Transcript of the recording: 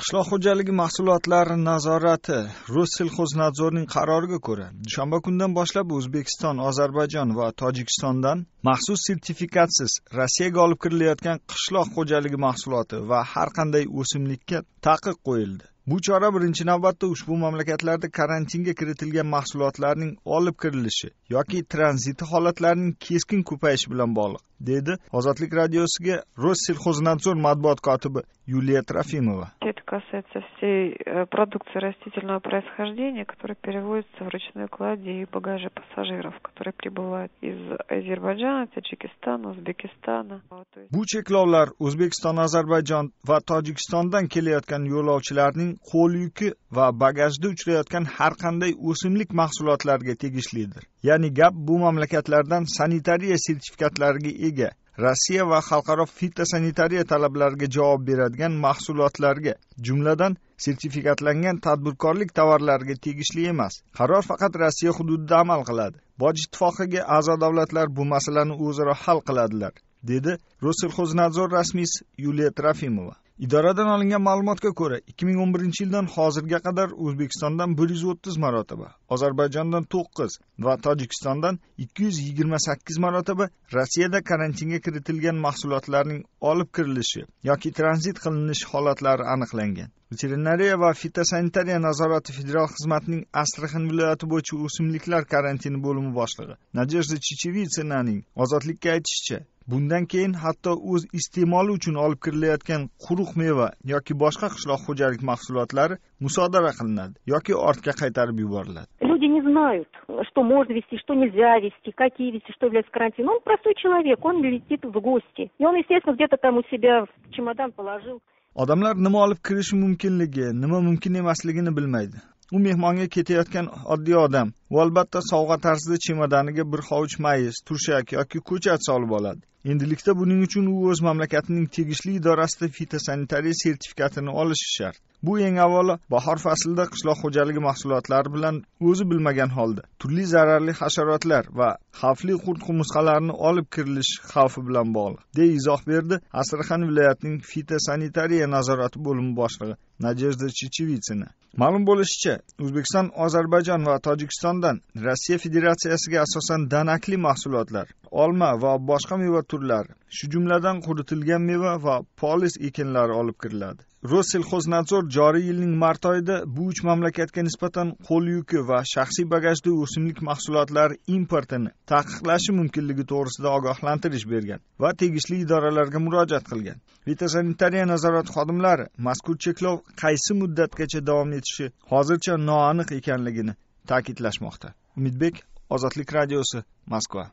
qishloq xo'jaligi mahsulotlari nazorati rossельхознадзорning qaroriga ko'ra dushanba kundan boshlab o'zbekiston ozarbayjon va tojikistondan maxsus sertifikatsiz rossiyaga olib kirilayotgan qishloq xo'jaligi mahsuloti va har qanday o'simlikka taqiq qo'yildi bu chora birinchi navbatda ushbu mamlakatlarda karantinga kiritilgan mahsulotlarning olib kirilishi yoki tranziti holatlarining keskin ko'payishi bilan bog'liq dedi ozodlik radiosiga rossilxoznadzor matbuot kotibi yuliya trofimova это касается всей э, продукции растительного происхождения которая переводится в ручной кладе и багаже пассажиров которые прибывают из азербайджана таджикистана узбекистана bu cheklovlar o'zbekiston ozarbayjon va tojikistondan kelayotgan yo'lovchilarning qo'l yuki va bagajda uchrayotgan har qanday o'simlik mahsulotlariga tegishlidir ya'ni gap bu mamlakatlardan sanitariya sertifikatlariga ega rossiya va xalqaro fitosanitariya talablariga javob beradigan mahsulotlarga jumladan sertifikatlangan tadbirkorlik tovarlariga tegishli emas qaror faqat rossiya hududida amal qiladi boj ittifoqiga a'zo davlatlar bu masalani o'zaro hal qiladilar dedi rossilxoznadzor rasmiysi yuliya trofimova Idoradan olingan ma'lumotga ko'ra, 2011 yildan hozirga qadar O'zbekistondan 130 marotaba, Ozarbayjondan 9 va Tojikistondan 228 marotaba Rossiyada karantinga kiritilgan mahsulotlarning olib kirilishi yoki tranzit qilinishi holatlari aniqlangan. Veterinariya va fitosanitariya nazorati federal xizmatining Astraxan viloyati bo'yicha o'simliklar karantini bo'limi boshlig'i Nadejda Chichevitsinaning ozodlikka aytishicha, bundan keyin hatto o'z iste'moli uchun olib kirilayotgan quruq meva yoki boshqa qishloq xo'jalik mahsulotlari musodara qilinadi yoki ortga qaytarib yuboriladi люди не знают что можно вести что нельзя вести какие вести что является карантин он простой человек он летит в гости и он естественно где то там у себя в чемодан положил odamlar nima olib kirishi mumkinligi nima mumkin emasligini bilmaydi u mehmonga ketayotgan oddiy odam u albatta sovg'a tarzida chemadaniga bir hovuch mayiz turshak yoki ko'chat solib oladi endilikda buning uchun u o'z mamlakatining tegishli idorasida fitosanitariya sertifikatini olishi shart bu eng avvalo bahor faslida qishloq xo'jaligi mahsulotlari bilan o'zi bilmagan holda turli zararli hasharotlar va xavfli qurt qumursqalarni olib kirilish xavfi bilan bog'liq deya izoh berdi astraxan viloyatining fitosanitariya nazorati bo'limi boshlig'i nadejda chechevitsina ma'lum bo'lishicha o'zbekiston ozarbayjon va tojikiston tomonidan rossiya federatsiyasiga asosan danakli mahsulotlar olma va boshqa meva turlari shu jumladan quritilgan meva va polis ekinlari olib kiriladi rossilxoznadzor joriy yilning mart oyida bu uch mamlakatga nisbatan qo'l yuki va shaxsiy bagajli o'simlik mahsulotlari importini taqiqlashi mumkinligi to'g'risida ogohlantirish bergan va tegishli idoralarga murojaat qilgan fitosanitariya nazorati xodimlari mazkur cheklov qaysi muddatgacha davom etishi hozircha noaniq ekanligini ta'kidlashmoqda umidbek ozodlik radiosi moskva